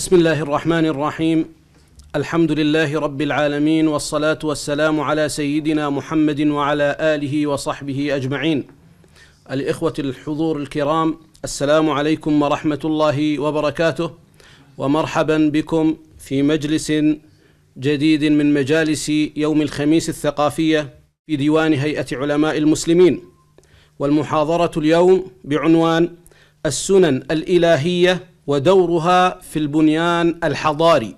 بسم الله الرحمن الرحيم الحمد لله رب العالمين والصلاة والسلام على سيدنا محمد وعلى آله وصحبه أجمعين الإخوة الحضور الكرام السلام عليكم ورحمة الله وبركاته ومرحبا بكم في مجلس جديد من مجالس يوم الخميس الثقافية في ديوان هيئة علماء المسلمين والمحاضرة اليوم بعنوان السنن الإلهية ودورها في البنيان الحضاري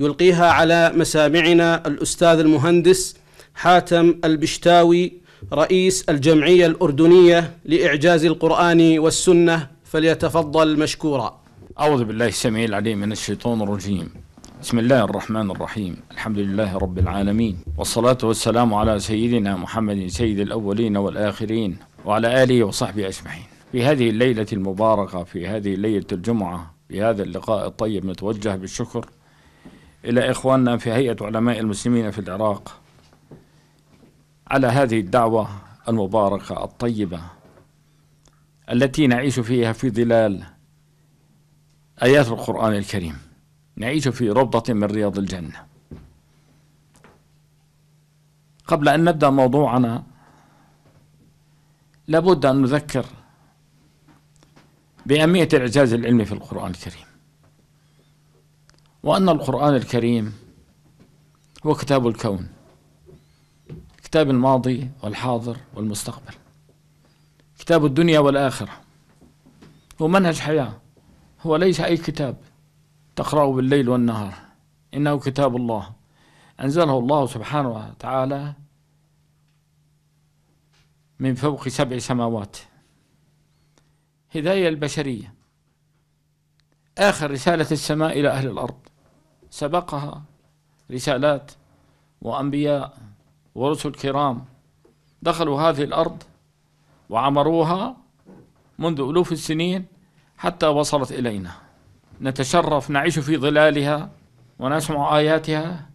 يلقيها على مسامعنا الأستاذ المهندس حاتم البشتاوي رئيس الجمعية الأردنية لإعجاز القرآن والسنة فليتفضل مشكورا أعوذ بالله السميع العليم من الشيطان الرجيم بسم الله الرحمن الرحيم الحمد لله رب العالمين والصلاة والسلام على سيدنا محمد سيد الأولين والآخرين وعلى آله وصحبه أجمعين في هذه الليلة المباركة في هذه ليلة الجمعة في هذا اللقاء الطيب نتوجه بالشكر إلى إخواننا في هيئة علماء المسلمين في العراق على هذه الدعوة المباركة الطيبة التي نعيش فيها في ظلال آيات القرآن الكريم نعيش في روضة من رياض الجنة قبل أن نبدأ موضوعنا لابد أن نذكر بأهمية الإعجاز العلمي في القرآن الكريم وأن القرآن الكريم هو كتاب الكون كتاب الماضي والحاضر والمستقبل كتاب الدنيا والآخرة هو منهج حياة هو ليس أي كتاب تقرأه بالليل والنهار إنه كتاب الله أنزله الله سبحانه وتعالى من فوق سبع سماوات هداية البشرية آخر رسالة السماء إلى أهل الأرض سبقها رسالات وأنبياء ورسل كرام دخلوا هذه الأرض وعمروها منذ ألوف السنين حتى وصلت إلينا نتشرف نعيش في ظلالها ونسمع آياتها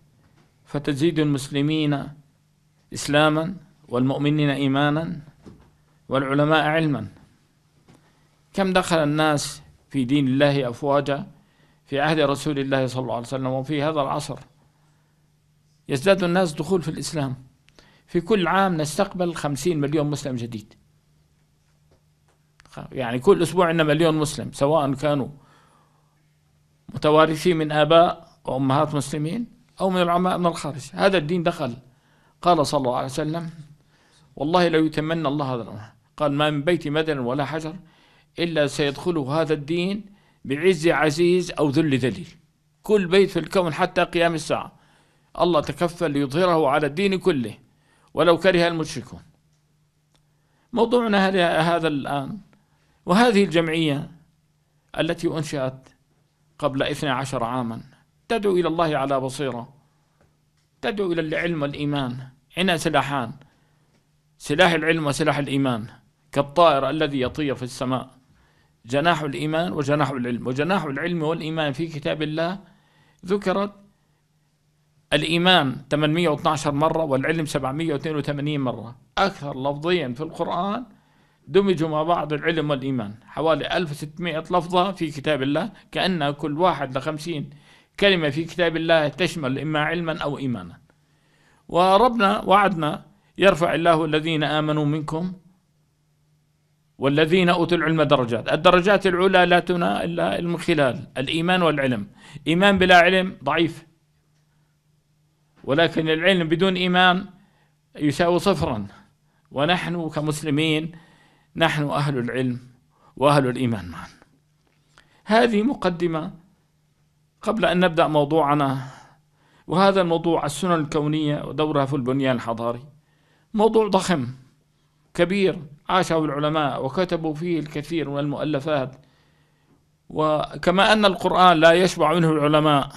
فتزيد المسلمين إسلاما والمؤمنين إيمانا والعلماء علما كم دخل الناس في دين الله أفواجا في عهد رسول الله صلى الله عليه وسلم وفي هذا العصر يزداد الناس دخول في الإسلام في كل عام نستقبل خمسين مليون مسلم جديد يعني كل أسبوع عندنا مليون مسلم سواء كانوا متوارثين من آباء وأمهات مسلمين أو من العلماء من الخارج هذا الدين دخل قال صلى الله عليه وسلم والله لو يتمنى الله هذا الأمر قال ما من بيت مدن ولا حجر إلا سيدخله هذا الدين بعز عزيز أو ذل ذليل كل بيت في الكون حتى قيام الساعة الله تكفل ليظهره على الدين كله ولو كره المشركون موضوعنا هذا الآن وهذه الجمعية التي أنشأت قبل 12 عاما تدعو إلى الله على بصيرة تدعو إلى العلم والإيمان عنا سلاحان سلاح العلم وسلاح الإيمان كالطائر الذي يطير في السماء جناح الإيمان وجناح العلم وجناح العلم والإيمان في كتاب الله ذكرت الإيمان 812 مرة والعلم 782 مرة أكثر لفظيا في القرآن دمجوا مع بعض العلم والإيمان حوالي 1600 لفظة في كتاب الله كأن كل واحد لخمسين كلمة في كتاب الله تشمل إما علما أو إيمانا وربنا وعدنا يرفع الله الذين آمنوا منكم والذين أوتوا العلم درجات الدرجات العلى لا تنى إلا من خلال الإيمان والعلم إيمان بلا علم ضعيف ولكن العلم بدون إيمان يساوي صفرا ونحن كمسلمين نحن أهل العلم وأهل الإيمان معا هذه مقدمة قبل أن نبدأ موضوعنا وهذا الموضوع السنن الكونية ودورها في البنيان الحضاري موضوع ضخم كبير عاشه العلماء وكتبوا فيه الكثير من المؤلفات وكما أن القرآن لا يشبع منه العلماء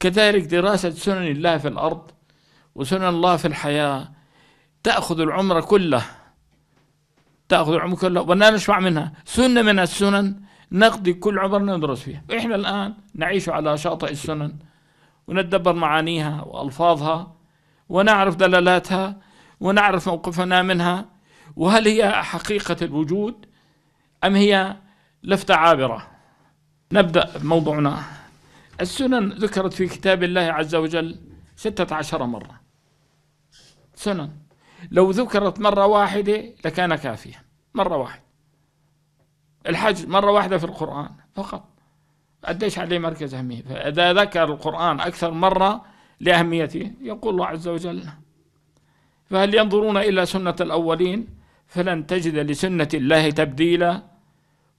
كذلك دراسة سنن الله في الأرض وسنن الله في الحياة تأخذ العمر كله تأخذ العمر كله ولا نشبع منها سنة من السنن نقضي كل عمرنا ندرس فيها إحنا الآن نعيش على شاطئ السنن ونتدبر معانيها وألفاظها ونعرف دلالاتها ونعرف موقفنا منها وهل هي حقيقة الوجود أم هي لفتة عابرة نبدأ موضوعنا السنن ذكرت في كتاب الله عز وجل ستة عشر مرة سنن لو ذكرت مرة واحدة لكان كافيا مرة واحدة الحج مرة واحدة في القرآن فقط قديش عليه مركز أهمية فإذا ذكر القرآن أكثر مرة لأهميته يقول الله عز وجل فهل ينظرون إلى سنة الأولين فلن تجد لسنة الله تبديلا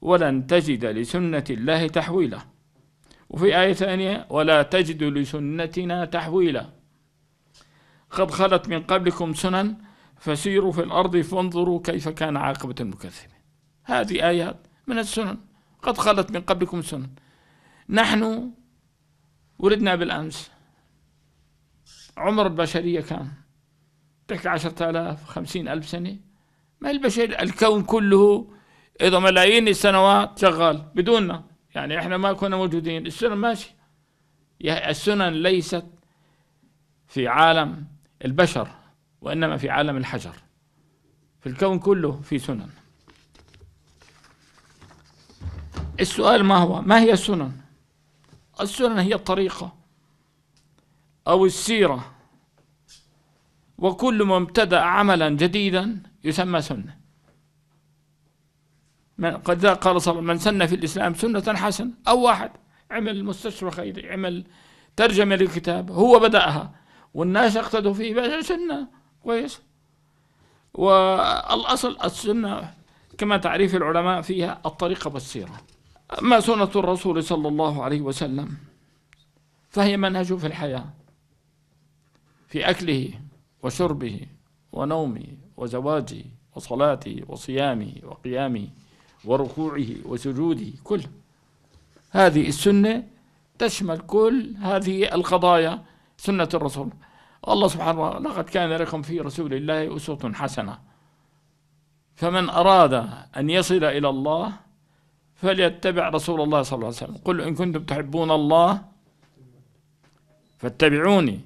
ولن تجد لسنة الله تحويلا وفي آية ثانية ولا تجد لسنتنا تحويلا قد خلت من قبلكم سنن فسيروا في الأرض فانظروا كيف كان عاقبة المكذبين هذه آيات من السنن قد خلت من قبلكم سنن نحن ولدنا بالأمس عمر البشرية كان تك عشرة آلاف خمسين ألف سنة ما البشر الكون كله إذا ملايين السنوات شغال بدوننا يعني إحنا ما كنا موجودين السنن ماشي السنن ليست في عالم البشر وإنما في عالم الحجر في الكون كله في سنن السؤال ما هو ما هي السنن السنن هي الطريقة أو السيرة وكل ما ابتدأ عملا جديدا يسمى سنة من قد قال صلى من سن في الإسلام سنة حسنة أو واحد عمل مستشفى خيري عمل ترجمة للكتاب هو بدأها والناس اقتدوا فيه سنة كويس والأصل السنة كما تعريف العلماء فيها الطريقة والسيرة أما سنة الرسول صلى الله عليه وسلم فهي منهجه في الحياة في أكله وشربه ونومه وزواجه وصلاته وصيامه وقيامه وركوعه وسجوده كله هذه السنة تشمل كل هذه القضايا سنة الرسول الله سبحانه وتعالى لقد كان لكم في رسول الله أسوة حسنة فمن أراد أن يصل إلى الله فليتبع رسول الله صلى الله عليه وسلم قل إن كنتم تحبون الله فاتبعوني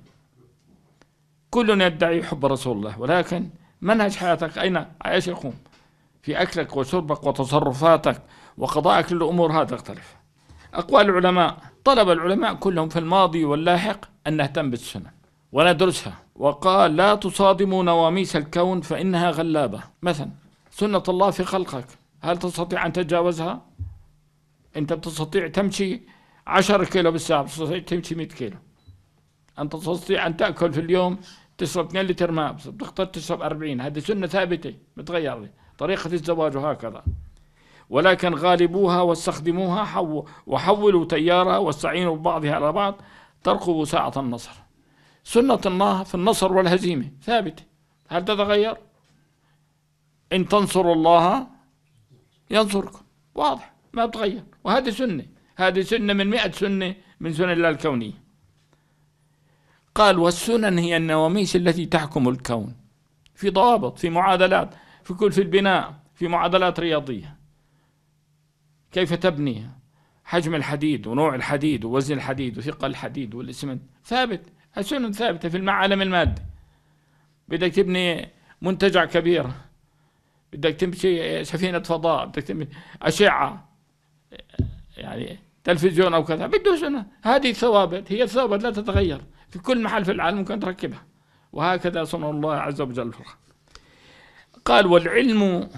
كلنا يدعي حب رسول الله ولكن منهج حياتك أين ايش يقوم في أكلك وشربك وتصرفاتك وقضائك للأمور هذا تختلف أقوال العلماء طلب العلماء كلهم في الماضي واللاحق أن نهتم بالسنة وندرسها وقال لا تصادموا نواميس الكون فإنها غلابة مثلا سنة الله في خلقك هل تستطيع أن تتجاوزها؟ أنت بتستطيع تمشي 10 كيلو بالساعة بتستطيع تمشي 100 كيلو أنت تستطيع أن تأكل في اليوم تشرب 2 لتر ماء بتختار تشرب 40 هذه سنة ثابتة بتغير طريقة الزواج هكذا ولكن غالبوها واستخدموها حو وحولوا تيارها واستعينوا ببعضها على بعض ترقبوا ساعة النصر سنة الله في النصر والهزيمة ثابتة هل تتغير؟ إن تنصروا الله ينصركم واضح ما تغير وهذه سنة هذه سنة من مئة سنة من سنن الله الكونية قال والسنن هي النواميس التي تحكم الكون في ضوابط في معادلات في كل في البناء في معادلات رياضية كيف تبني حجم الحديد ونوع الحديد ووزن الحديد وثقل الحديد والاسمنت ثابت السنن ثابتة في العالم المادي بدك تبني منتجع كبير بدك تمشي سفينة فضاء بدك تمشي أشعة يعني تلفزيون أو كذا بده سنة هذه ثوابت هي ثوابت لا تتغير في كل محل في العالم ممكن تركبها وهكذا صنع الله عز وجل في الخلق قال والعلم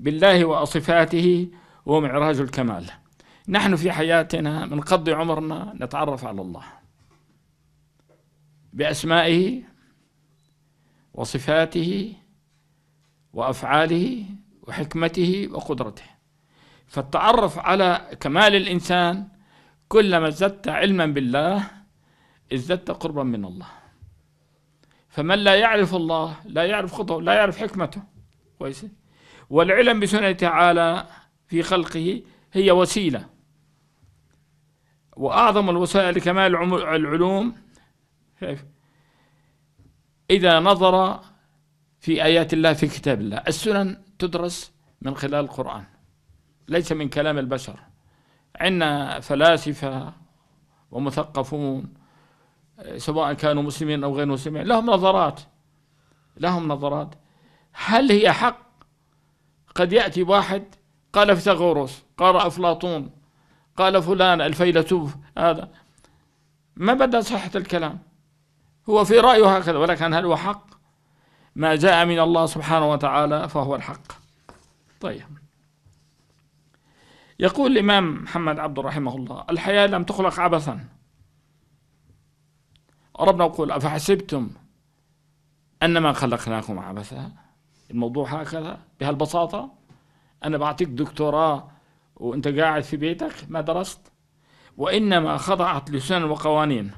بالله وصفاته هو معراج الكمال نحن في حياتنا من قض عمرنا نتعرف على الله بأسمائه وصفاته وأفعاله وحكمته وقدرته فالتعرف على كمال الإنسان كلما زدت علما بالله ازددت قربا من الله فمن لا يعرف الله لا يعرف خطوه لا يعرف حكمته كويس والعلم بسنة تعالى في خلقه هي وسيلة وأعظم الوسائل لكمال العلوم إذا نظر في آيات الله في كتاب الله السنن تدرس من خلال القرآن ليس من كلام البشر عندنا فلاسفة ومثقفون سواء كانوا مسلمين أو غير مسلمين لهم نظرات لهم نظرات هل هي حق قد يأتي واحد قال فيثاغورس قال أفلاطون قال فلان الفيلسوف هذا ما بدا صحة الكلام هو في رأيه هكذا ولكن هل هو حق ما جاء من الله سبحانه وتعالى فهو الحق طيب يقول الإمام محمد عبد رحمه الله الحياة لم تخلق عبثا ربنا يقول أفحسبتم أنما خلقناكم عبثا الموضوع هكذا بهالبساطة أنا بعطيك دكتوراه وأنت قاعد في بيتك ما درست وإنما خضعت لسنن وقوانين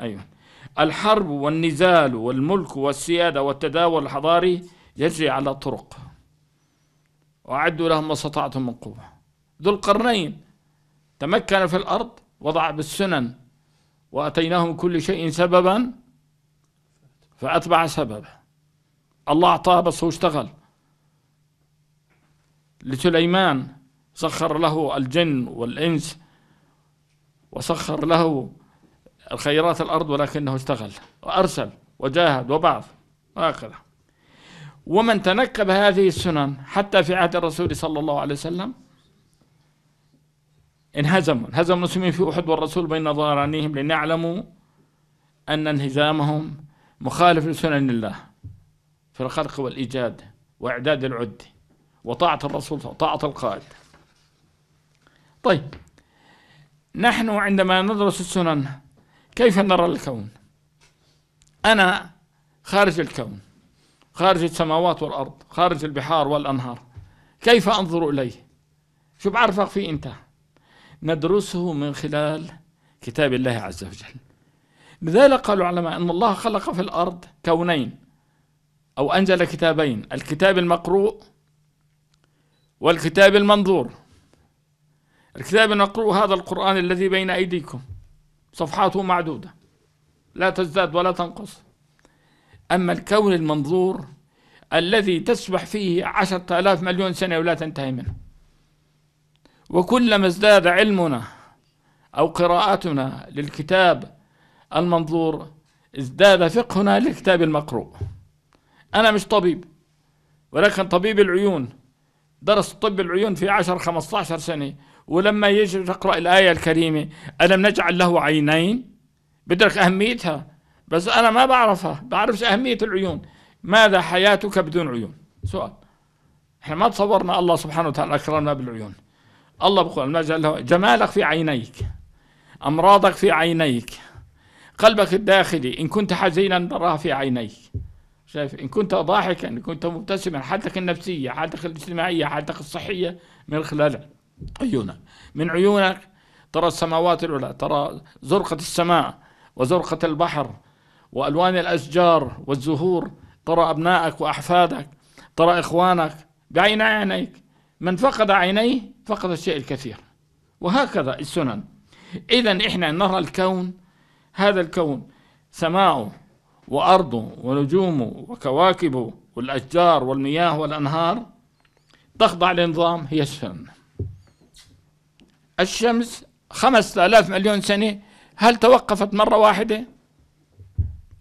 أيوة الحرب والنزال والملك والسيادة والتداول الحضاري يجري على طرق وأعدوا لهم ما استطعتم من قوة ذو القرنين تمكن في الأرض وضع بالسنن وأتيناهم كل شيء سببا فأتبع سببا الله أعطاه بس هو اشتغل لسليمان سخر له الجن والإنس وسخر له الخيرات الأرض ولكنه اشتغل وأرسل وجاهد وبعث وهكذا ومن تنكب هذه السنن حتى في عهد الرسول صلى الله عليه وسلم انهزموا انهزم المسلمين في أحد والرسول بين ظهرانيهم لنعلموا أن انهزامهم مخالف لسنن الله في الخلق والإيجاد وإعداد العد وطاعة الرسول طاعة القائد طيب نحن عندما ندرس السنن كيف نرى الكون أنا خارج الكون خارج السماوات والأرض خارج البحار والأنهار كيف أنظر إليه شو بعرفك فيه أنت ندرسه من خلال كتاب الله عز وجل لذلك قالوا العلماء أن الله خلق في الأرض كونين أو أنزل كتابين الكتاب المقروء والكتاب المنظور الكتاب المقروء هذا القرآن الذي بين أيديكم صفحاته معدودة لا تزداد ولا تنقص أما الكون المنظور الذي تسبح فيه عشرة آلاف مليون سنة ولا تنتهي منه وكلما ازداد علمنا أو قراءتنا للكتاب المنظور ازداد فقهنا للكتاب المقروء أنا مش طبيب ولكن طبيب العيون درس طب العيون في 10 15 سنة ولما يجي تقرأ الآية الكريمة ألم نجعل له عينين بدرك أهميتها بس أنا ما بعرفها بعرفش أهمية العيون ماذا حياتك بدون عيون سؤال احنا ما تصورنا الله سبحانه وتعالى أكرمنا بالعيون الله بقول جل له جمالك في عينيك أمراضك في عينيك قلبك الداخلي إن كنت حزينا نراها في عينيك شايف إن كنت ضاحكا إن كنت مبتسما حالتك النفسية حالتك الاجتماعية حالتك الصحية من خلال عيونك من عيونك ترى السماوات العلى ترى زرقة السماء وزرقة البحر وألوان الأشجار والزهور ترى أبنائك وأحفادك ترى إخوانك بعين عينيك من فقد عينيه فقد الشيء الكثير وهكذا السنن إذا إحنا نرى الكون هذا الكون سماؤه وأرضه ونجومه وكواكبه والأشجار والمياه والأنهار تخضع لنظام هي السنن الشمس خمسة آلاف مليون سنة هل توقفت مرة واحدة؟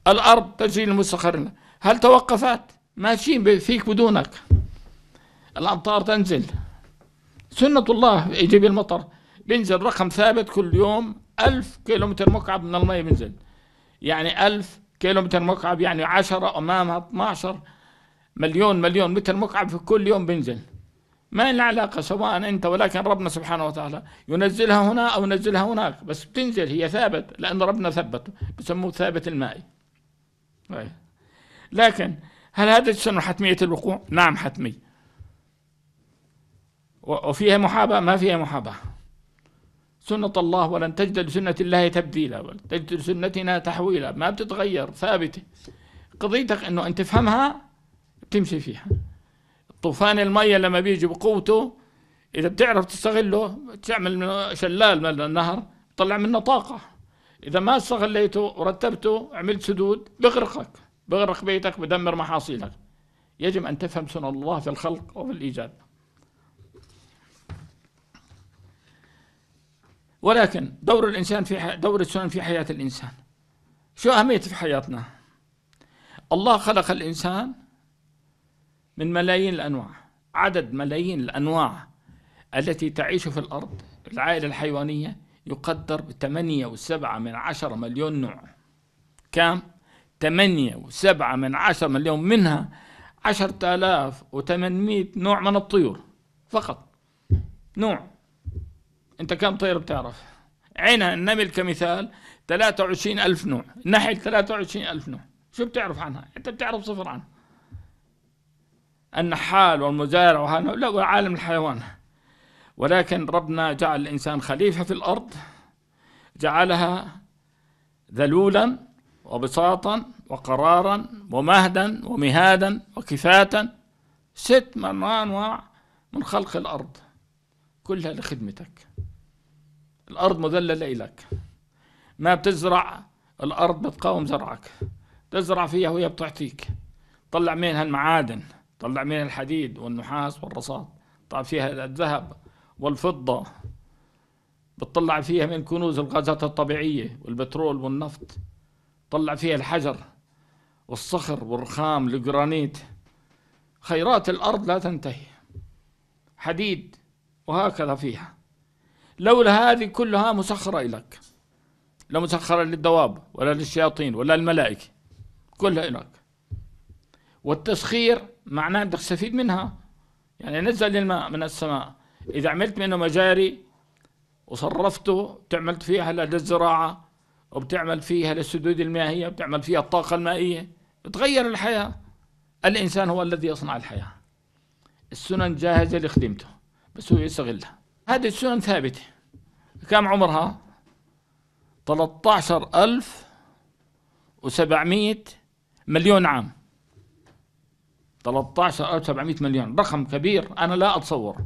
الأرض تجري لمستقر هل توقفت؟ ماشيين فيك بدونك الأمطار تنزل سنة الله يجيب المطر بينزل رقم ثابت كل يوم ألف كيلومتر مكعب من المية بينزل يعني ألف كيلومتر مكعب يعني عشرة أمامها 12 مليون مليون متر مكعب في كل يوم بينزل ما لنا علاقة سواء أنت ولكن ربنا سبحانه وتعالى ينزلها هنا أو ينزلها هناك بس بتنزل هي ثابت لأن ربنا ثبت بسموه ثابت المائي طيب. لكن هل هذا السنة حتمية الوقوع؟ نعم حتمية وفيها محاباة ما فيها محاباة سنة الله ولن تجد لسنة الله تبديلا ولن تجد لسنتنا تحويلا ما بتتغير ثابتة قضيتك انه انت تفهمها بتمشي فيها طوفان المية لما بيجي بقوته اذا بتعرف تستغله تعمل شلال من النهر طلع منه طاقة اذا ما استغليته ورتبته عملت سدود بغرقك بغرق بيتك بدمر محاصيلك يجب ان تفهم سنة الله في الخلق وفي الايجاد ولكن دور الانسان في دور السنن في حياه الانسان شو اهميته في حياتنا؟ الله خلق الانسان من ملايين الانواع عدد ملايين الانواع التي تعيش في الارض العائله الحيوانيه يقدر ب 8.7 من 10 مليون نوع كم؟ 8.7 من 10 مليون منها 10800 نوع من الطيور فقط نوع أنت كم طير بتعرف عينها النمل كمثال 23 ألف نوع نحل 23 ألف نوع شو بتعرف عنها أنت بتعرف صفر عنها النحال والمزارع وهؤلاء وعالم الحيوان ولكن ربنا جعل الإنسان خليفة في الأرض جعلها ذلولا وبساطا وقرارا ومهدا ومهادا وكفاة ست أنواع من خلق الأرض كلها لخدمتك الأرض مذللة لك ما بتزرع الأرض بتقاوم زرعك تزرع فيها وهي بتعطيك طلع منها المعادن طلع منها الحديد والنحاس والرصاص طلع فيها الذهب والفضة بتطلع فيها من كنوز الغازات الطبيعية والبترول والنفط طلع فيها الحجر والصخر والرخام الجرانيت خيرات الأرض لا تنتهي حديد وهكذا فيها لولا هذه كلها مسخرة لك لا مسخرة للدواب ولا للشياطين ولا الملائكة كلها لك والتسخير معناه بدك تستفيد منها يعني نزل الماء من السماء إذا عملت منه مجاري وصرفته بتعمل فيها للزراعة وبتعمل فيها للسدود المائية وبتعمل فيها الطاقة المائية بتغير الحياة الإنسان هو الذي يصنع الحياة السنن جاهزة لخدمته بس هو يستغلها هذه السنن ثابتة كم عمرها 13 الف مليون عام 13 ألف مليون رقم كبير أنا لا أتصور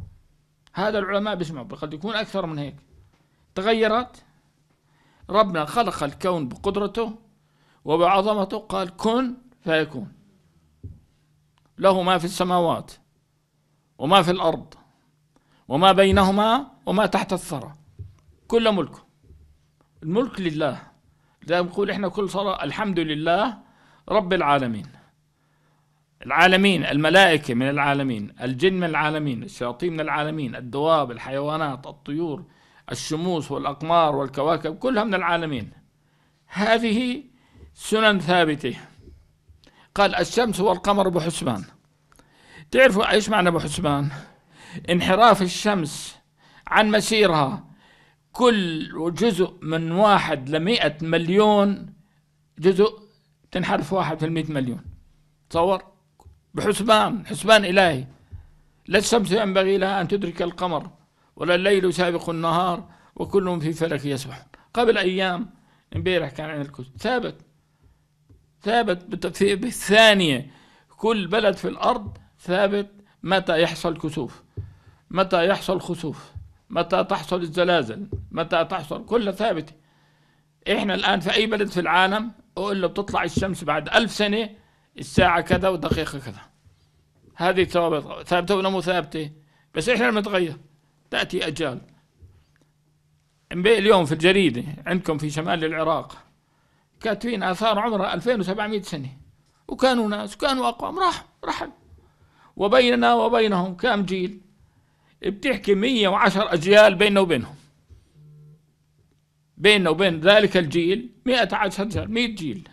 هذا العلماء بيسمعوا قد يكون أكثر من هيك تغيرت ربنا خلق الكون بقدرته وبعظمته قال كن فيكون له ما في السماوات وما في الأرض وما بينهما وما تحت الثرى كل ملك الملك لله ده نقول احنا كل صلاة الحمد لله رب العالمين العالمين الملائكة من العالمين الجن من العالمين الشياطين من العالمين الدواب الحيوانات الطيور الشموس والأقمار والكواكب كلها من العالمين هذه سنن ثابتة قال الشمس والقمر بحسبان تعرفوا ايش معنى بحسبان؟ انحراف الشمس عن مسيرها كل جزء من واحد لمئة مليون جزء تنحرف واحد في المئة مليون تصور بحسبان حسبان إلهي لا الشمس ينبغي لها أن تدرك القمر ولا الليل سابق النهار وكلهم في فلك يسبحون قبل أيام امبارح كان عن الكوز ثابت ثابت في بالثانية كل بلد في الأرض ثابت متى يحصل كسوف متى يحصل خسوف متى تحصل الزلازل متى تحصل كلها ثابتة إحنا الآن في أي بلد في العالم أقول له بتطلع الشمس بعد ألف سنة الساعة كذا ودقيقة كذا هذه ثوابت ثابتة ولا مو ثابتة بس إحنا بنتغير تأتي أجال اليوم في الجريدة عندكم في شمال العراق كاتبين آثار عمرها 2700 سنة وكانوا ناس وكانوا أقوام راح رحل وبيننا وبينهم كام جيل بتحكي 110 أجيال بيننا وبينهم بيننا وبين ذلك الجيل 100 جيل 100 جيل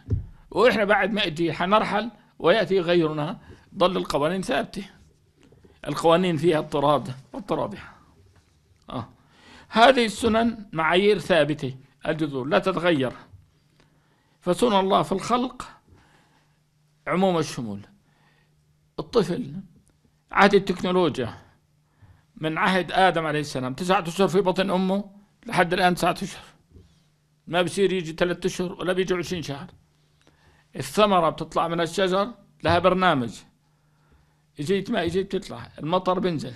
وإحنا بعد 100 جيل حنرحل ويأتي غيرنا ظل القوانين ثابتة القوانين فيها اضطراد اضطرابها آه. هذه السنن معايير ثابتة الجذور لا تتغير فسنن الله في الخلق عموم الشمول الطفل عهد التكنولوجيا من عهد آدم عليه السلام تسعة أشهر في بطن أمه لحد الآن تسعة أشهر ما بصير يجي ثلاثة أشهر ولا بيجي عشرين شهر الثمرة بتطلع من الشجر لها برنامج اجيت ما اجيت بتطلع المطر بنزل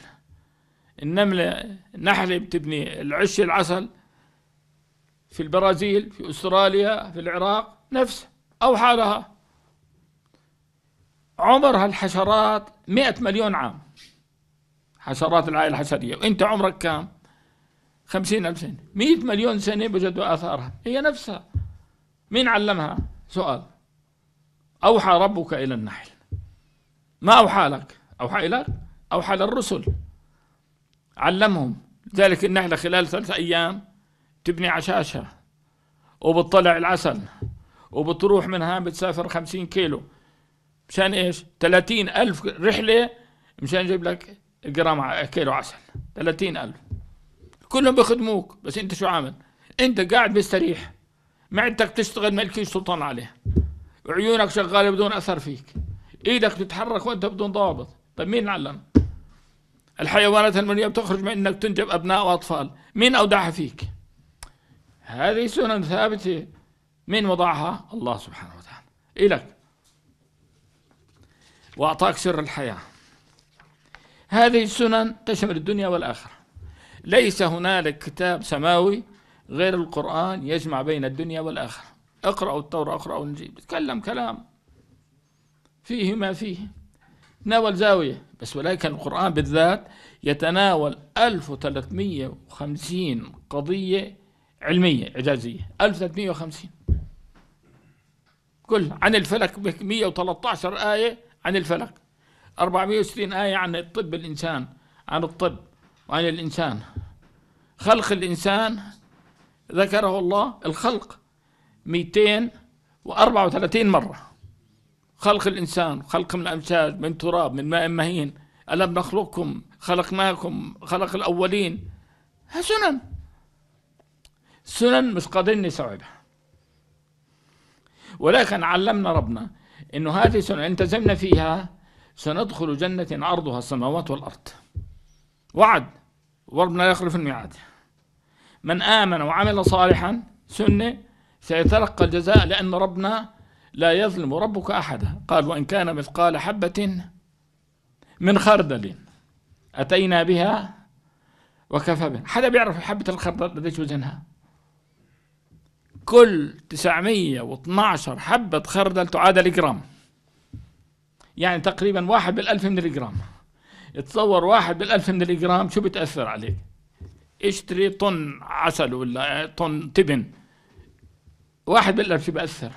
النملة النحلة بتبني العش العسل في البرازيل في استراليا في العراق نفس او حالها عمر هالحشرات مئة مليون عام حشرات العائلة الحشرية وأنت عمرك كام خمسين ألف سنة مئة مليون سنة بجدوا آثارها هي نفسها مين علمها سؤال أوحى ربك إلى النحل ما أوحى لك أوحى إليك أوحى للرسل علمهم ذلك النحلة خلال ثلاثة أيام تبني عشاشها وبتطلع العسل وبتروح منها بتسافر خمسين كيلو مشان إيش ثلاثين ألف رحلة مشان يجيب لك جرام كيلو عسل 30000 كلهم بيخدموك بس انت شو عامل انت قاعد مستريح معدتك تشتغل ملكي سلطان عليها عيونك شغاله بدون اثر فيك ايدك تتحرك وانت بدون ضابط طيب مين علم الحيوانات المنيه بتخرج من انك تنجب ابناء واطفال مين اودعها فيك هذه سنن ثابته مين وضعها الله سبحانه وتعالى الك واعطاك سر الحياه هذه السنن تشمل الدنيا والآخرة ليس هنالك كتاب سماوي غير القرآن يجمع بين الدنيا والآخرة اقرأوا التوراة اقرأوا النجيب تكلم كلام فيه ما فيه تناول زاوية بس ولكن القرآن بالذات يتناول 1350 قضية علمية إعجازية 1350 كل عن الفلك 113 آية عن الفلك 460 آية عن الطب الإنسان عن الطب وعن الإنسان خلق الإنسان ذكره الله الخلق 234 مرة خلق الإنسان خلق من الأمشاج من تراب من ماء مهين ألم نخلقكم خلقناكم خلق الأولين سنن سنن مش قادرين نستوعبها ولكن علمنا ربنا انه هذه سنن التزمنا فيها سندخل جنة عرضها السماوات والأرض وعد وربنا يخلف الميعاد من آمن وعمل صالحا سنة سيتلقى الجزاء لأن ربنا لا يظلم ربك أحدا قال وإن كان مثقال حبة من خردل أتينا بها وكفى بها حدا بيعرف حبة الخردل قديش وزنها كل 912 حبة خردل تعادل جرام يعني تقريبا واحد بالألف من الجرام تصور واحد بالألف من الجرام شو بتأثر عليك اشتري طن عسل ولا طن تبن واحد بالألف شو بياثر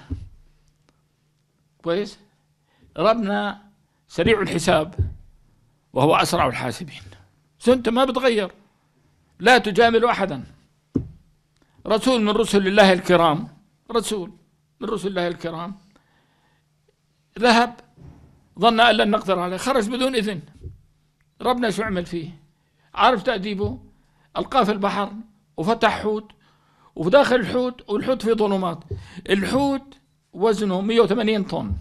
كويس ربنا سريع الحساب وهو أسرع الحاسبين سنته ما بتغير لا تجامل أحدا رسول من رسل الله الكرام رسول من رسل الله الكرام ذهب ظن أن لن نقدر عليه خرج بدون إذن ربنا شو عمل فيه عارف تأديبه ألقاه في البحر وفتح حوت وداخل الحوت والحوت في ظلمات الحوت وزنه 180 طن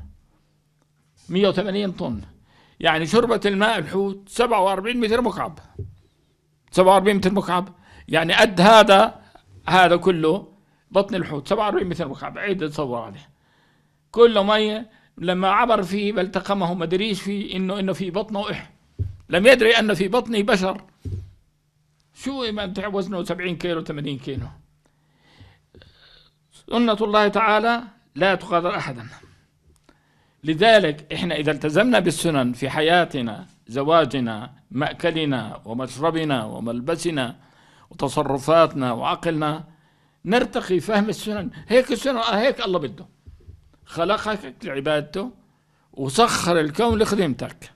180 طن يعني شربة الماء الحوت 47 متر مكعب 47 متر مكعب يعني قد هذا هذا كله بطن الحوت 47 متر مكعب عيد تصور عليه كله مية لما عبر فيه ما مدريش في انه انه في بطنه إح لم يدري ان في بطنه بشر شو ما تعب وزنه 70 كيلو 80 كيلو سنة الله تعالى لا تغادر أحدا لذلك إحنا إذا التزمنا بالسنن في حياتنا زواجنا مأكلنا ومشربنا وملبسنا وتصرفاتنا وعقلنا نرتقي فهم السنن هيك السنن هيك الله بده خلقك لعبادته وسخر الكون لخدمتك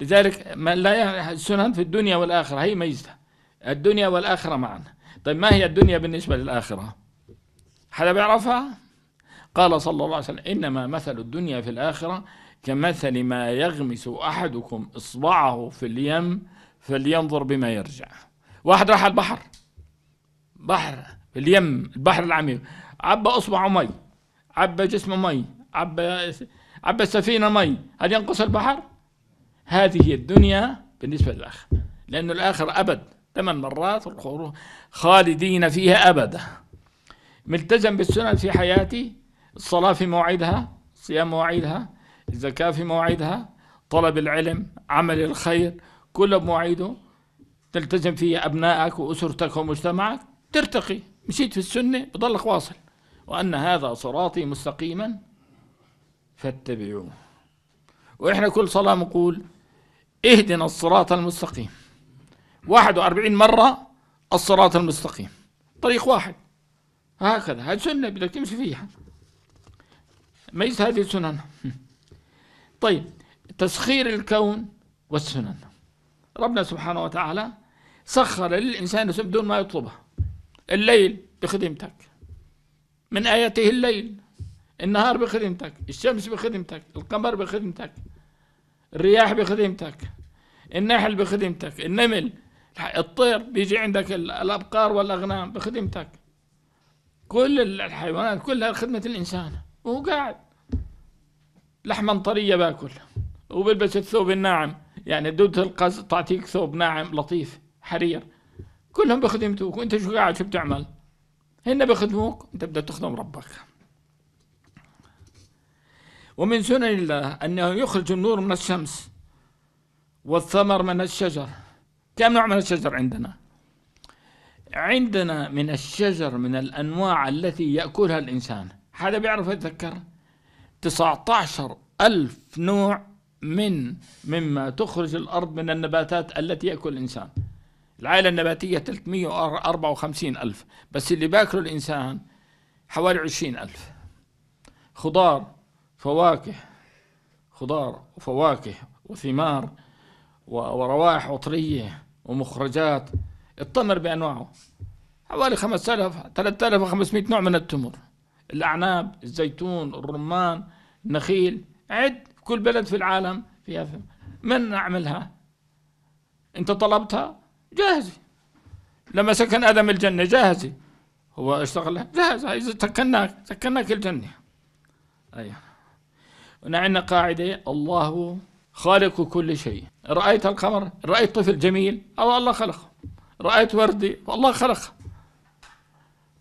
لذلك من لا السنن في الدنيا والآخرة هي ميزتها الدنيا والآخرة معا طيب ما هي الدنيا بالنسبة للآخرة حدا بيعرفها قال صلى الله عليه وسلم إنما مثل الدنيا في الآخرة كمثل ما يغمس أحدكم إصبعه في اليم فلينظر بما يرجع واحد راح البحر بحر في اليم البحر العميق عبى إصبعه مي عبى جسمه مي عبى عبى السفينة مي هل ينقص البحر؟ هذه هي الدنيا بالنسبة للآخر لأن الآخر أبد ثمان مرات خالدين فيها أبدا ملتزم بالسنن في حياتي الصلاة في مواعيدها صيام مواعيدها الزكاة في مواعيدها طلب العلم عمل الخير كله بمواعيده تلتزم فيه أبنائك وأسرتك ومجتمعك ترتقي مشيت في السنة بضلك واصل وأن هذا صراطي مستقيما فاتبعوه وإحنا كل صلاة نقول اهدنا الصراط المستقيم 41 مرة الصراط المستقيم طريق واحد هكذا هذه سنة بدك تمشي فيها ميز هذه السنن طيب تسخير الكون والسنن ربنا سبحانه وتعالى سخر للإنسان بدون ما يطلبه الليل بخدمتك من آياته الليل النهار بخدمتك الشمس بخدمتك القمر بخدمتك الرياح بخدمتك النحل بخدمتك النمل الطير بيجي عندك الأبقار والأغنام بخدمتك كل الحيوانات كلها خدمة الإنسان وهو قاعد لحما طرية باكل وبلبس الثوب الناعم يعني دودة القز تعطيك ثوب ناعم لطيف حرير كلهم بخدمتك وانت شو قاعد شو بتعمل هن بيخدموك انت بدك تخدم ربك ومن سنن الله انه يخرج النور من الشمس والثمر من الشجر كم نوع من الشجر عندنا عندنا من الشجر من الانواع التي ياكلها الانسان حدا بيعرف يتذكر 19 ألف نوع من مما تخرج الأرض من النباتات التي يأكل الإنسان العائلة النباتية 354 ألف بس اللي باكله الإنسان حوالي 20 ألف خضار فواكه خضار وفواكه وثمار وروائح عطرية ومخرجات التمر بأنواعه حوالي 5000 3500 نوع من التمر الأعناب الزيتون الرمان النخيل عد كل بلد في العالم فيها من أعملها أنت طلبتها جاهزة لما سكن آدم الجنة جاهزة هو اشتغل جاهز إذا سكناك سكناك الجنة اي أيوة. عندنا قاعدة الله خالق كل شيء رأيت القمر رأيت طفل جميل أو الله خلقه رأيت وردة الله خلقها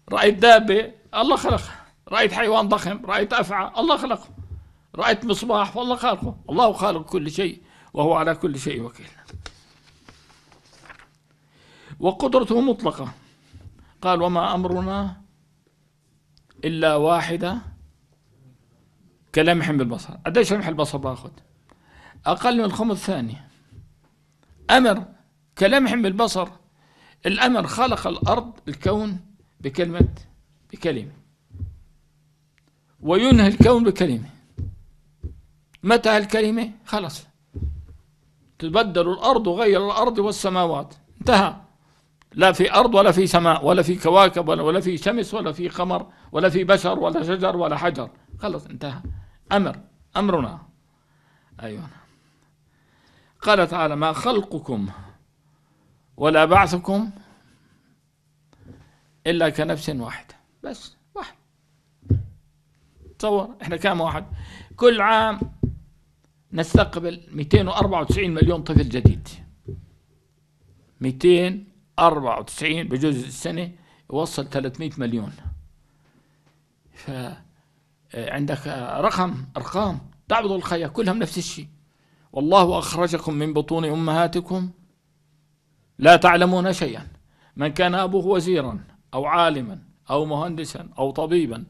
رأيت دابة الله خلقها رأيت حيوان ضخم رأيت أفعى الله خلقه رأيت مصباح والله خالقه الله خالق كل شيء وهو على كل شيء وكيل وقدرته مطلقة قال وما أمرنا إلا واحدة كلمح بالبصر قديش لمح البصر باخذ أقل من الخمس الثاني أمر كلمح بالبصر الأمر خلق الأرض الكون بكلمة بكلمة وينهي الكون بكلمة متى هالكلمة؟ خلص تبدل الأرض وغير الأرض والسماوات انتهى لا في أرض ولا في سماء ولا في كواكب ولا في شمس ولا في قمر ولا في بشر ولا شجر ولا حجر خلص انتهى أمر أمرنا أيوة قال تعالى ما خلقكم ولا بعثكم إلا كنفس واحدة بس واحد تصور احنا كام واحد كل عام نستقبل 294 مليون طفل جديد 200 94 بجوز السنة يوصل 300 مليون ف آه، عندك آه، رقم أرقام تعبد الخيا كلهم نفس الشيء والله أخرجكم من بطون أمهاتكم لا تعلمون شيئا من كان أبوه وزيرا أو عالما أو مهندسا أو طبيبا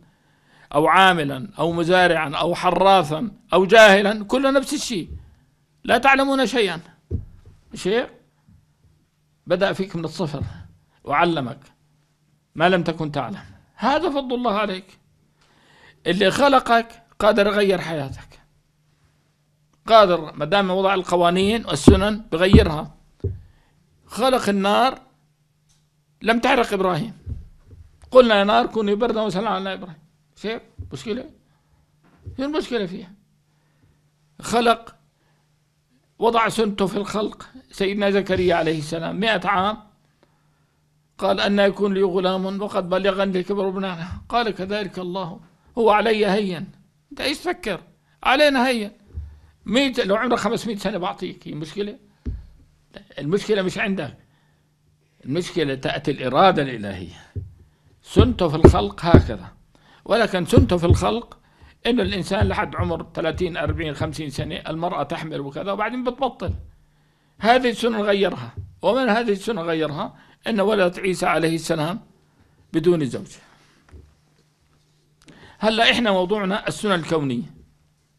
أو عاملا أو مزارعا أو حرافا أو جاهلا كله نفس الشيء لا تعلمون شيئا شيء بدأ فيك من الصفر وعلمك ما لم تكن تعلم هذا فضل الله عليك اللي خلقك قادر يغير حياتك قادر ما دام وضع القوانين والسنن بغيرها خلق النار لم تحرق ابراهيم قلنا يا نار كوني بردا وسلام على ابراهيم شايف مشكله شو المشكله فيها خلق وضع سنته في الخلق سيدنا زكريا عليه السلام مئة عام قال أن يكون لي غلام وقد بلغني الكبر ابنانا قال كذلك الله هو علي هين أنت إيش تفكر علينا هين ميت لو عمرك 500 سنة بعطيك هي مشكلة المشكلة مش عندك المشكلة تأتي الإرادة الإلهية سنته في الخلق هكذا ولكن سنته في الخلق إنه الإنسان لحد عمر 30 40 50 سنة المرأة تحمل وكذا وبعدين بتبطل هذه السنة غيرها ومن هذه السنة غيرها أن ولدت عيسى عليه السلام بدون زوج هلا إحنا موضوعنا السنة الكونية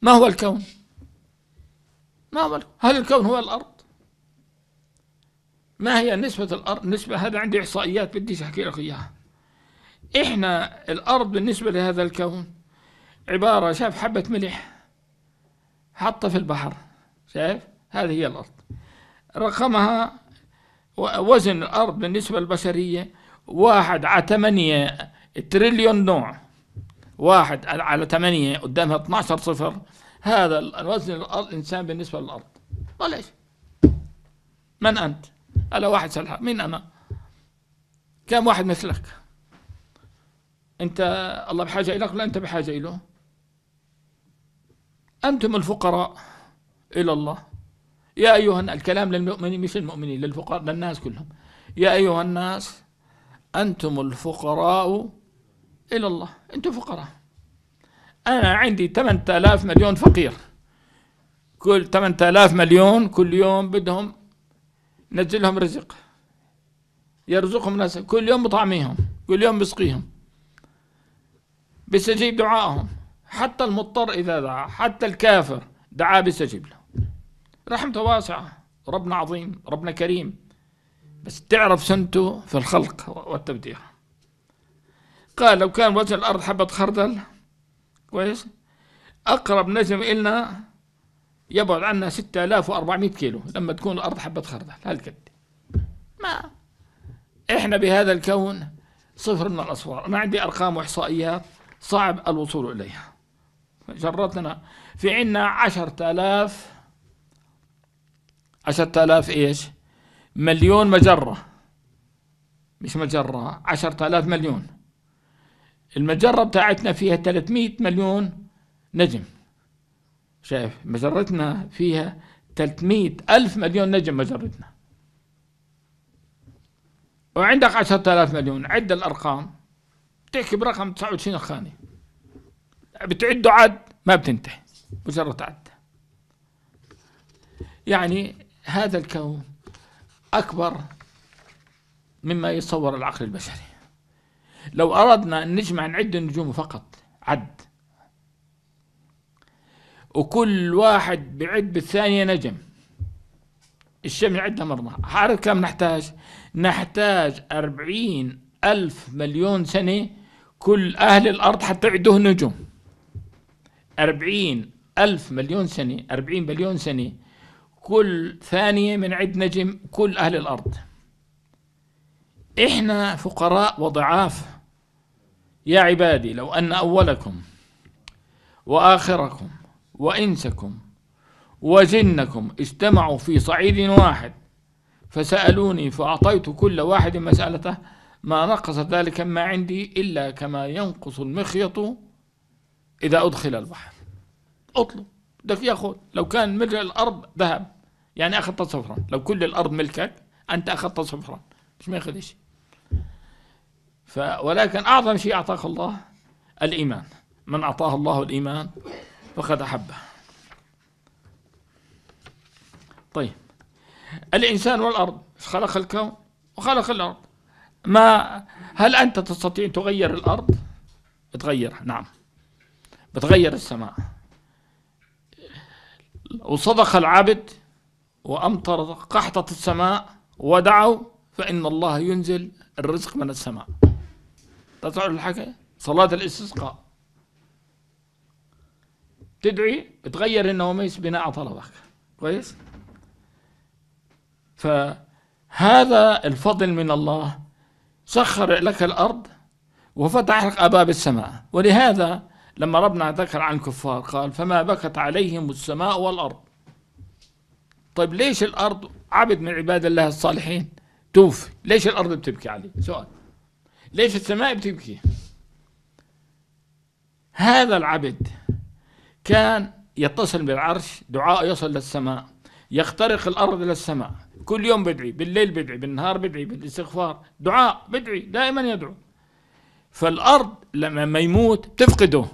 ما هو الكون؟ ما هو الكون؟ هل الكون هو الأرض؟ ما هي نسبة الأرض؟ نسبة هذا عندي إحصائيات بديش أحكي لك إياها إحنا الأرض بالنسبة لهذا الكون عبارة شاف حبة ملح حطه في البحر شايف هذه هي الأرض رقمها وزن الأرض بالنسبة للبشرية واحد على ثمانية تريليون نوع واحد على ثمانية قدامها 12 صفر هذا الأرض الإنسان بالنسبة للأرض طيب شيء من أنت؟ أنا واحد سلحة مين أنا؟ كم واحد مثلك؟ أنت الله بحاجة إليك ولا أنت بحاجة إله؟ أنتم الفقراء إلى الله يا أيها الكلام للمؤمنين مش المؤمنين للفقراء للناس كلهم يا أيها الناس أنتم الفقراء إلى الله أنتم فقراء أنا عندي 8000 مليون فقير كل 8000 مليون كل يوم بدهم نزل لهم رزق يرزقهم ناس كل يوم بطعميهم كل يوم بسقيهم بيستجيب دعائهم حتى المضطر إذا دعا حتى الكافر دعا بيستجيب له رحمته واسعة ربنا عظيم ربنا كريم بس تعرف سنته في الخلق والتبديع قال لو كان وجه الأرض حبة خردل كويس أقرب نجم إلنا يبعد عنا 6400 كيلو لما تكون الأرض حبة خردل هالقد ما إحنا بهذا الكون صفر من الأصفار أنا عندي أرقام وإحصائيات صعب الوصول إليها جرت في عنا عشرة آلاف عشرة آلاف إيش مليون مجرة مش مجرة عشرة آلاف مليون المجرة بتاعتنا فيها 300 مليون نجم شايف مجرتنا فيها 300 ألف مليون نجم مجرتنا وعندك 10000 مليون عد الأرقام تحكي برقم 29 الخاني بتعده عد ما بتنتهي مجرد عد يعني هذا الكون أكبر مما يتصور العقل البشري لو أردنا أن نجمع نعد النجوم فقط عد وكل واحد بعد بالثانية نجم الشمس يعدها مرة عارف كم نحتاج نحتاج أربعين ألف مليون سنة كل أهل الأرض حتى يعدوه نجوم 40 ألف مليون سنة 40 بليون سنة كل ثانية من عد نجم كل أهل الأرض إحنا فقراء وضعاف يا عبادي لو أن أولكم وآخركم وإنسكم وجنكم اجتمعوا في صعيد واحد فسألوني فأعطيت كل واحد مسألته ما نقص ذلك ما عندي إلا كما ينقص المخيط إذا أدخل البحر أطلب بدك ياخذ لو كان ملء الأرض ذهب يعني أخذت صفرا لو كل الأرض ملكك أنت أخذت صفرا مش ما ياخذ شيء ف ولكن أعظم شيء أعطاك الله الإيمان من أعطاه الله الإيمان فقد أحبه طيب الإنسان والأرض خلق الكون وخلق الأرض ما هل أنت تستطيع تغير الأرض؟ تغيرها نعم بتغير السماء وصدق العبد وأمطر قحطت السماء ودعوا فإن الله ينزل الرزق من السماء تسعر الحكاية صلاة الاستسقاء تدعي بتغير النوميس بناء طلبك كويس فهذا الفضل من الله سخر لك الأرض وفتح لك أباب السماء ولهذا لما ربنا ذكر عن الكفار قال فما بكت عليهم السماء والأرض طيب ليش الأرض عبد من عباد الله الصالحين توفي ليش الأرض بتبكي عليه سؤال ليش السماء بتبكي هذا العبد كان يتصل بالعرش دعاء يصل للسماء يخترق الأرض للسماء كل يوم بدعي بالليل بدعي بالنهار بدعي بالاستغفار دعاء بدعي دائما يدعو فالأرض لما يموت تفقده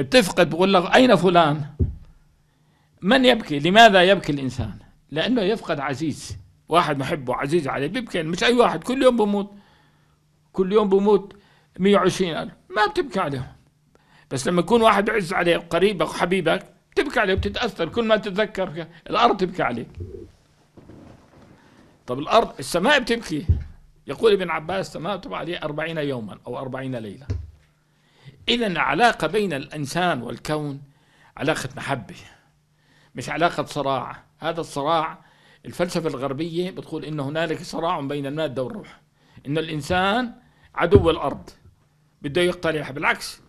بتفقد بقول لك أين فلان من يبكي لماذا يبكي الإنسان لأنه يفقد عزيز واحد محبه عزيز عليه بيبكي مش أي واحد كل يوم بموت كل يوم بموت 120 ألف ما بتبكي عليهم بس لما يكون واحد عز عليه قريبك وحبيبك بتبكي عليه بتتأثر كل ما تتذكر الأرض تبكي عليك طب الأرض السماء بتبكي يقول ابن عباس السماء تبكي عليه أربعين يوما أو أربعين ليلة إذا علاقة بين الإنسان والكون علاقة محبة مش علاقة صراع هذا الصراع الفلسفة الغربية بتقول إن هنالك صراع بين المادة والروح إن الإنسان عدو الأرض بده يقتلعها بالعكس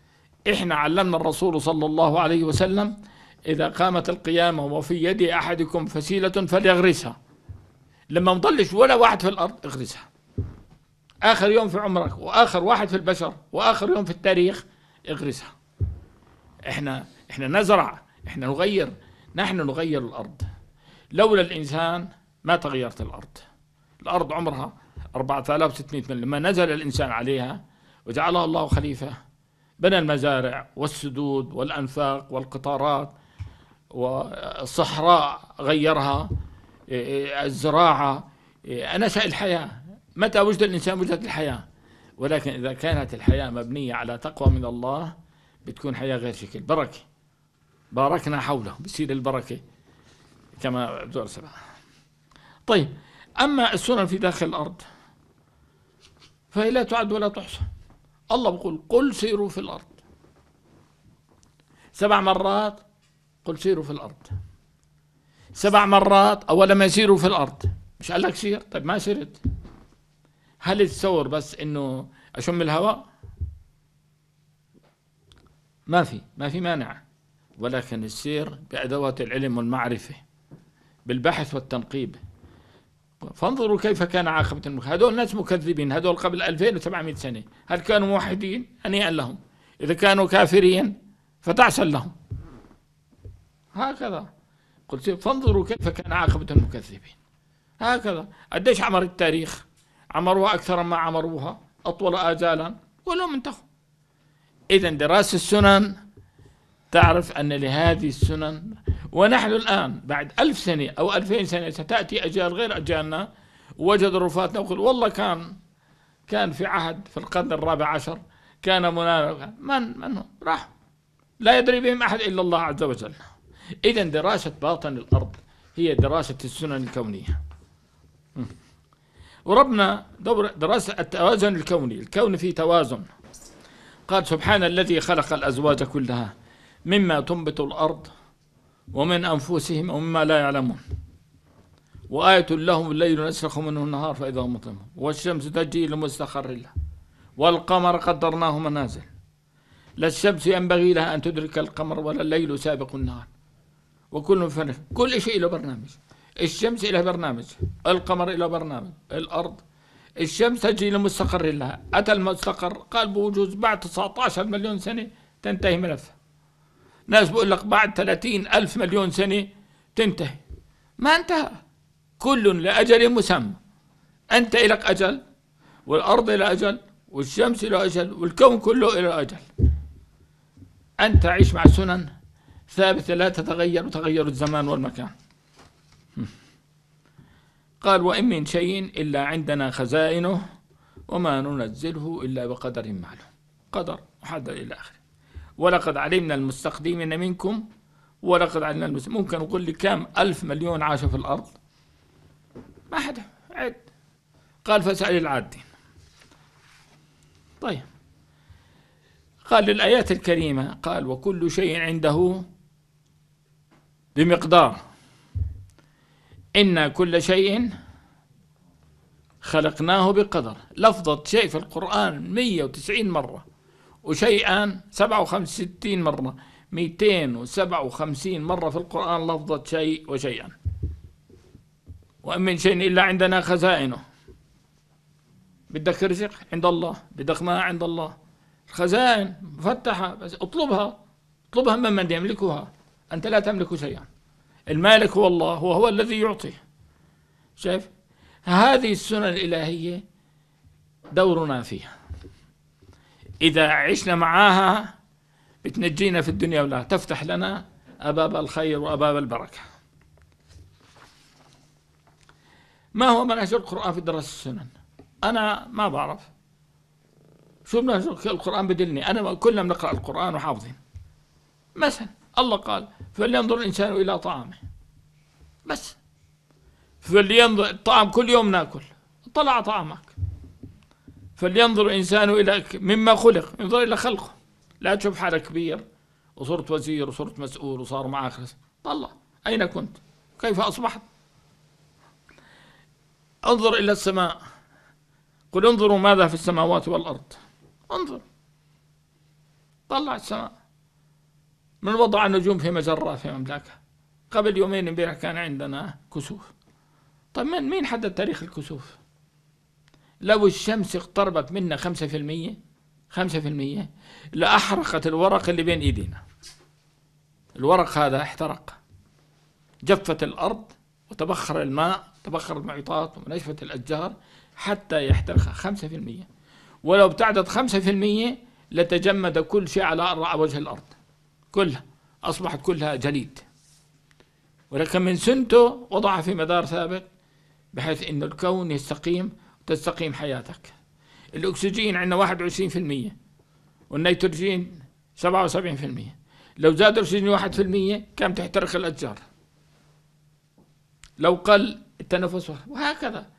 إحنا علمنا الرسول صلى الله عليه وسلم إذا قامت القيامة وفي يد أحدكم فسيلة فليغرسها لما مضلش ولا واحد في الأرض اغرسها آخر يوم في عمرك وآخر واحد في البشر وآخر يوم في التاريخ اغرسها احنا احنا نزرع احنا نغير نحن نغير الارض لولا الانسان ما تغيرت الارض الارض عمرها 4600 من لما نزل الانسان عليها وجعلها الله خليفه بنى المزارع والسدود والانفاق والقطارات والصحراء غيرها إيه، إيه، الزراعه إيه، انشا الحياه متى وجد الانسان وجدت الحياه ولكن إذا كانت الحياة مبنية على تقوى من الله بتكون حياة غير شكل بركة باركنا حوله بصير البركة كما دور سبعة طيب أما السنن في داخل الأرض فهي لا تعد ولا تحصى الله بقول قل سيروا في الأرض سبع مرات قل سيروا في الأرض سبع مرات أول ما يسيروا في الأرض مش قال لك سير طيب ما سرت هل الثور بس انه اشم الهواء ما في ما في مانع ولكن السير بأدوات العلم والمعرفة بالبحث والتنقيب فانظروا كيف كان عاقبة المك... هذول ناس مكذبين هذول قبل 2700 سنة هل كانوا موحدين هنيئا لهم إذا كانوا كافرين فتعسل لهم هكذا قلت فانظروا كيف كان عاقبة المكذبين هكذا قديش عمر التاريخ عمروها أكثر ما عمروها أطول آجالا ولم انتهوا إذا دراسة السنن تعرف أن لهذه السنن ونحن الآن بعد ألف سنة أو ألفين سنة ستأتي أجيال غير أجيالنا وجد رفاتنا وقل والله كان كان في عهد في القرن الرابع عشر كان منافقا من من راح لا يدري بهم أحد إلا الله عز وجل إذا دراسة باطن الأرض هي دراسة السنن الكونية وربنا دور دراسة التوازن الكوني الكون فيه توازن قال سبحان الذي خلق الأزواج كلها مما تنبت الأرض ومن أنفسهم ومما لا يعلمون وآية لهم الليل نسلخ منه النهار فإذا هم مظلمون والشمس تجي لمستخر لها والقمر قدرناه منازل لا الشمس ينبغي لها أن تدرك القمر ولا الليل سابق النهار وكل فرق كل شيء له برنامج الشمس لها برنامج القمر له برنامج الأرض الشمس تجي لمستقر لها أتى المستقر قال بوجوز بعد 19 مليون سنة تنتهي ملفها ناس بقول لك بعد 30 ألف مليون سنة تنتهي ما انتهى كل لأجل مسمى أنت لك أجل والأرض إلى أجل والشمس إلى أجل والكون كله إلى أجل أنت عيش مع سنن ثابتة لا تتغير وتغير الزمان والمكان قال وإن من شيء إلا عندنا خزائنه وما ننزله إلا بقدر معلوم قدر محدد إلى آخره ولقد علمنا المستقدمين منكم ولقد علمنا المستقدمين ممكن نقول لي كم ألف مليون عاشوا في الأرض ما حدا عد قال فاسأل العادين طيب قال للآيات الكريمة قال وكل شيء عنده بمقدار إنا كل شيء خلقناه بقدر لفظة شيء في القرآن 190 مرة وشيئا 57 مرة 257 مرة في القرآن لفظة شيء وشيئا وإن من شيء إلا عندنا خزائنه بدك رزق عند الله بدك ما عند الله الخزائن مفتحة بس اطلبها اطلبها ممن يملكها أنت لا تملك شيئا المالك هو الله وهو الذي يعطي شايف هذه السنن الإلهية دورنا فيها إذا عشنا معاها بتنجينا في الدنيا ولا تفتح لنا أباب الخير وأباب البركة ما هو منهج القرآن في دراسة السنن أنا ما بعرف شو منهج القرآن بدلني أنا كلنا بنقرأ القرآن وحافظين مثلا الله قال فلينظر الإنسان إلى طعامه بس فلينظر الطعام كل يوم ناكل طلع طعامك فلينظر الإنسان إلى مما خلق ينظر إلى خلقه لا تشوف حالك كبير وصرت وزير وصرت مسؤول وصار معك طلع أين كنت كيف أصبحت انظر إلى السماء قل انظروا ماذا في السماوات والأرض انظر طلع السماء من وضع النجوم في مجرة في مملكة قبل يومين امبارح كان عندنا كسوف طيب من مين حدد تاريخ الكسوف لو الشمس اقتربت منا خمسة في المية خمسة في المية لأحرقت الورق اللي بين إيدينا الورق هذا احترق جفت الأرض وتبخر الماء تبخر المحيطات ونشفت الأشجار حتى يحترق خمسة في المية ولو ابتعدت خمسة في المية لتجمد كل شيء على وجه الأرض كلها أصبحت كلها جليد ولكن من سنته وضعها في مدار ثابت بحيث أن الكون يستقيم وتستقيم حياتك الأكسجين عندنا 21% والنيتروجين 77% لو زاد الأكسجين 1% كم تحترق الأشجار لو قل التنفس وهكذا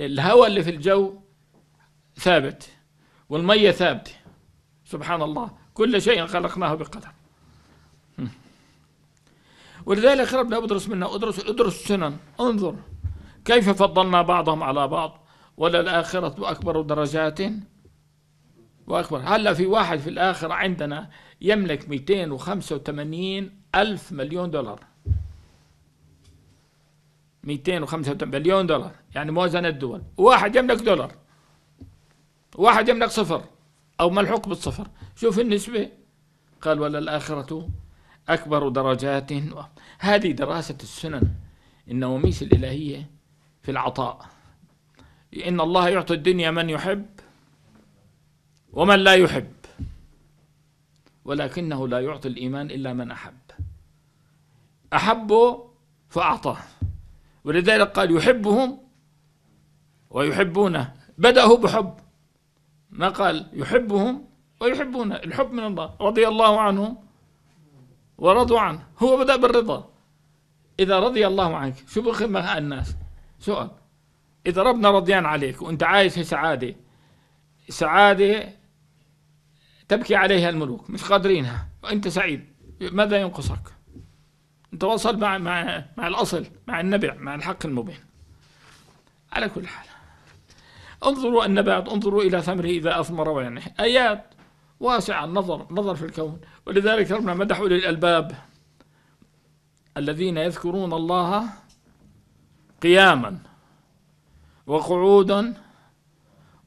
الهواء اللي في الجو ثابت والمية ثابتة سبحان الله كل شيء خلقناه بقدر ولذلك ربنا ادرس منا ادرس ادرس السنن انظر كيف فضلنا بعضهم على بعض وللآخرة أكبر درجات وأكبر هلا في واحد في الآخرة عندنا يملك 285 ألف مليون دولار 285 مليون دولار يعني موازنة الدول واحد يملك دولار واحد يملك صفر أو ملحوق بالصفر شوف النسبة قال ولا الآخرة أكبر درجات هذه دراسة السنن النواميس الإلهية في العطاء إن الله يعطي الدنيا من يحب ومن لا يحب ولكنه لا يعطي الإيمان إلا من أحب أحبه فأعطاه ولذلك قال يحبهم ويحبونه بدأه بحب ما قال يحبهم ويحبونه الحب من الله رضي الله عنهم ورضوا عنه هو بدأ بالرضا إذا رضي الله عنك شو مع الناس سؤال إذا ربنا رضيان عليك وأنت عايش في سعادة سعادة تبكي عليها الملوك مش قادرينها وأنت سعيد ماذا ينقصك وصل مع مع مع الأصل مع النبع مع الحق المبين على كل حال انظروا النبات انظروا إلى ثمره إذا أثمر وينح آيات واسعة النظر نظر في الكون ولذلك ربنا مدح أولي الألباب الذين يذكرون الله قياما وقعودا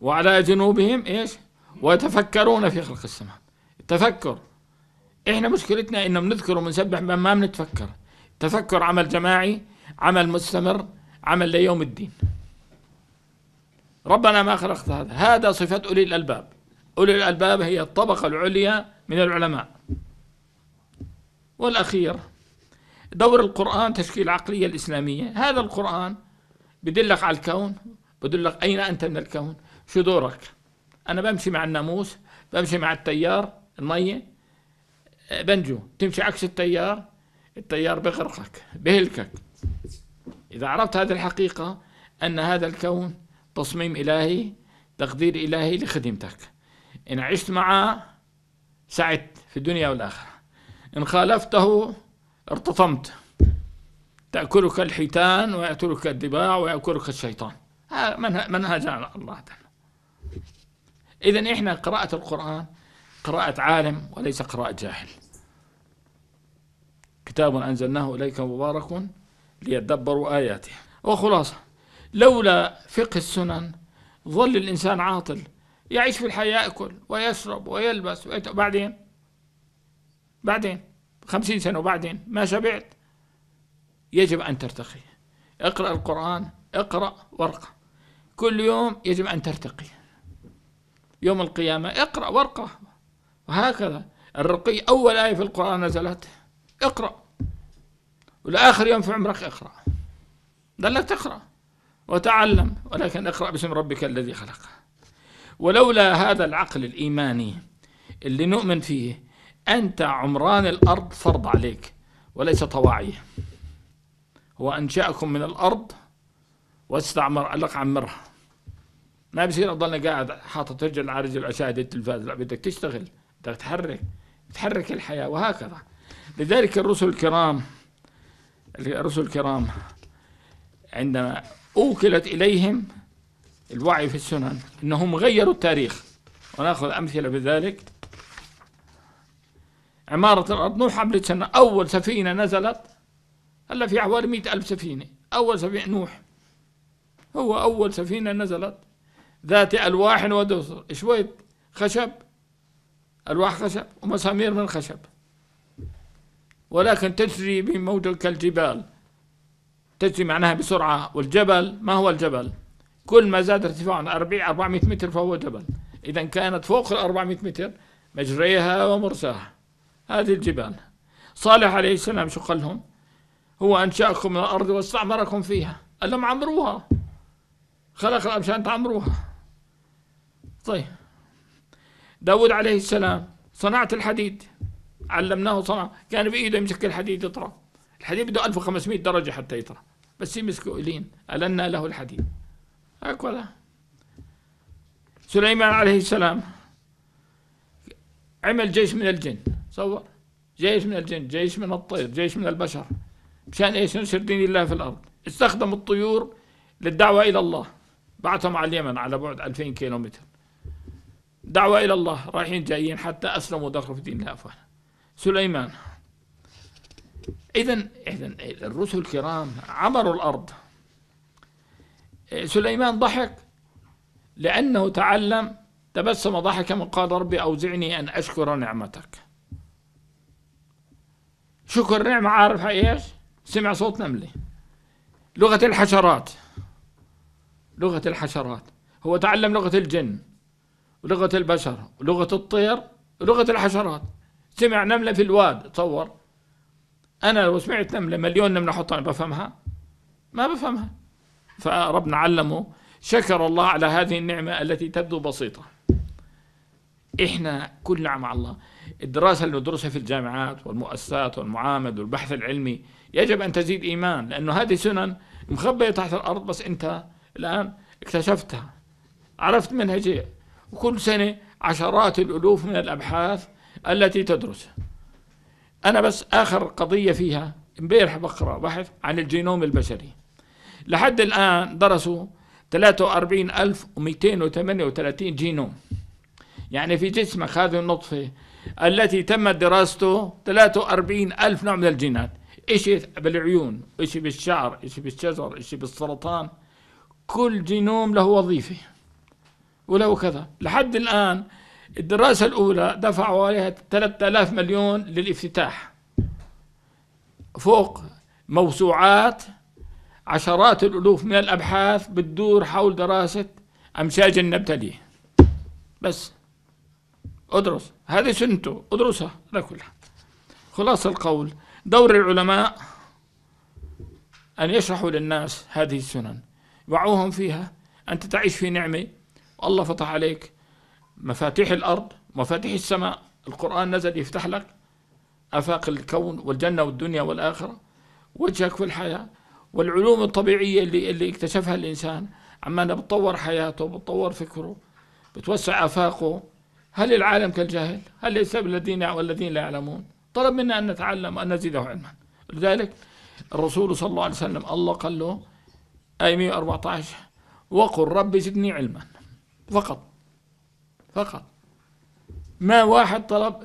وعلى جنوبهم ايش؟ ويتفكرون في خلق السماء التفكر احنا مشكلتنا انه بنذكر وبنسبح ما بنتفكر تفكر عمل جماعي عمل مستمر عمل ليوم الدين ربنا ما خلقت هذا هذا صفة أولي الألباب أولي الألباب هي الطبقة العليا من العلماء والأخير دور القرآن تشكيل العقلية الإسلامية هذا القرآن بدلك على الكون بدلك أين أنت من الكون شو دورك أنا بمشي مع الناموس بمشي مع التيار المية بنجو تمشي عكس التيار التيار بغرقك بهلكك إذا عرفت هذه الحقيقة أن هذا الكون تصميم إلهي تقدير إلهي لخدمتك إن عشت معه سعدت في الدنيا والآخرة إن خالفته ارتطمت تأكلك الحيتان ويأكلك الدباع ويأكلك الشيطان منهج على الله تعالى إذا إحنا قراءة القرآن قراءة عالم وليس قراءة جاهل كتاب أنزلناه إليك مبارك ليدبروا آياته وخلاصة لولا فقه السنن ظل الإنسان عاطل يعيش في الحياة يأكل ويشرب ويلبس ويت... بعدين بعدين خمسين سنة وبعدين ما شبعت يجب أن ترتقي اقرأ القرآن اقرأ ورقة كل يوم يجب أن ترتقي يوم القيامة اقرأ ورقة وهكذا الرقي أول آية في القرآن نزلت اقرأ والآخر يوم في عمرك اقرأ ظلت تقرأ وتعلم ولكن اقرأ باسم ربك الذي خلق ولولا هذا العقل الإيماني اللي نؤمن فيه أنت عمران الأرض فرض عليك وليس طواعية هو أنشأكم من الأرض واستعمر ألق لك عمرها ما بصير أضلنا قاعد حاطط رجل على رجل أشاهد التلفاز لا بدك تشتغل بدك تحرك تحرك الحياة وهكذا لذلك الرسل الكرام الرسل الكرام عندما أوكلت إليهم الوعي في السنن أنهم غيروا التاريخ ونأخذ أمثلة بذلك عمارة الأرض نوح حملة سنة أول سفينة نزلت هلا في حوالي مئة ألف سفينة أول سفينة نوح هو أول سفينة نزلت ذات ألواح ودسر شوية خشب ألواح خشب ومسامير من خشب ولكن تجري بموجك كالجبال تجري معناها بسرعة والجبل ما هو الجبل كل ما زاد ارتفاعه عن 40 400 متر فهو جبل إذا كانت فوق ال 400 متر مجريها ومرساها هذه الجبال صالح عليه السلام شو قال لهم هو أنشأكم من الأرض واستعمركم فيها قال لهم عمروها خلق مشان تعمروها طيب داود عليه السلام صنعت الحديد علمناه صنع كان بإيده يمسك الحديد يطرق الحديد بده 1500 درجة حتى يطرى بس يمسكوا إلين ألنا له الحديد هكذا سليمان عليه السلام عمل جيش من الجن صور جيش من الجن جيش من الطير جيش من البشر مشان ايش نشر دين الله في الارض استخدم الطيور للدعوه الى الله بعثهم على اليمن على بعد 2000 كيلو متر دعوه الى الله رايحين جايين حتى اسلموا ودخلوا في دين الله افواجا سليمان إذا إذا الرسل الكرام عمروا الأرض سليمان ضحك لأنه تعلم تبسم ضحكا وقال ربي أوزعني أن أشكر نعمتك شكر نعمة عارف إيش سمع صوت نملة لغة الحشرات لغة الحشرات هو تعلم لغة الجن ولغة البشر ولغة الطير ولغة الحشرات سمع نملة في الواد تصور أنا لو سمعت نملة مليون نملة أحط أنا بفهمها ما بفهمها فربنا علمه شكر الله على هذه النعمة التي تبدو بسيطة إحنا كلنا مع الله الدراسة اللي ندرسها في الجامعات والمؤسسات والمعامد والبحث العلمي يجب أن تزيد إيمان لأنه هذه سنن مخبية تحت الأرض بس أنت الآن اكتشفتها عرفت منها وكل سنة عشرات الألوف من الأبحاث التي تدرسها أنا بس آخر قضية فيها امبارح بقرأ بحث عن الجينوم البشري لحد الآن درسوا 43238 جينوم يعني في جسمك هذه النطفة التي تمت دراسته 43000 نوع من الجينات إشي بالعيون إشي بالشعر إشي بالشجر إشي بالسرطان كل جينوم له وظيفة وله كذا لحد الآن الدراسة الأولى دفعوا عليها 3000 مليون للافتتاح فوق موسوعات عشرات الألوف من الأبحاث بتدور حول دراسة أمشاج النبتلي بس ادرس هذه سنته ادرسها لا كلها خلاص القول دور العلماء أن يشرحوا للناس هذه السنن وعوهم فيها أنت تعيش في نعمة والله فتح عليك مفاتيح الأرض مفاتيح السماء القرآن نزل يفتح لك آفاق الكون والجنة والدنيا والآخرة وجهك في الحياة والعلوم الطبيعية اللي, اللي اكتشفها الإنسان عمالة بتطور حياته بتطور فكره بتوسع آفاقه هل العالم كالجاهل؟ هل ليس الذين والذين لا يعلمون؟ طلب منا أن نتعلم وأن نزيده علما لذلك الرسول صلى الله عليه وسلم الله قال له آية 114 وقل رب زدني علما فقط فقط ما واحد طلب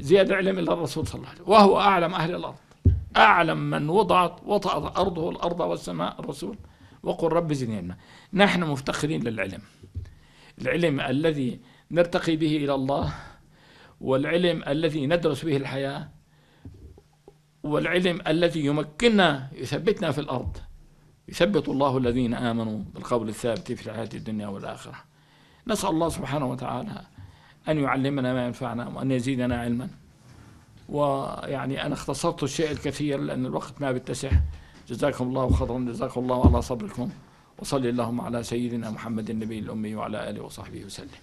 زيادة علم إلا الرسول صلى الله عليه وسلم وهو أعلم أهل الأرض أعلم من وضعت وطأت أرضه الأرض والسماء الرسول وقل رب زنينا نحن مفتخرين للعلم العلم الذي نرتقي به إلى الله والعلم الذي ندرس به الحياة والعلم الذي يمكننا يثبتنا في الأرض يثبت الله الذين آمنوا بالقول الثابت في الحياة الدنيا والآخرة نسأل الله سبحانه وتعالى أن يعلمنا ما ينفعنا وأن يزيدنا علما ويعني أنا اختصرت الشيء الكثير لأن الوقت ما بيتسع جزاكم الله خيرا جزاكم الله على صبركم وصل اللهم على سيدنا محمد النبي الأمي وعلى آله وصحبه وسلم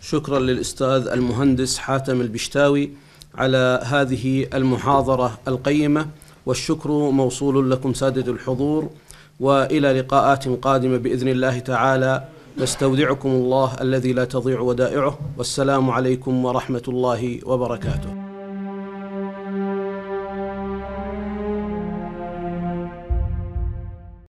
شكرا للأستاذ المهندس حاتم البشتاوي على هذه المحاضرة القيمة والشكر موصول لكم سادة الحضور والى لقاءات قادمه باذن الله تعالى نستودعكم الله الذي لا تضيع ودائعه والسلام عليكم ورحمه الله وبركاته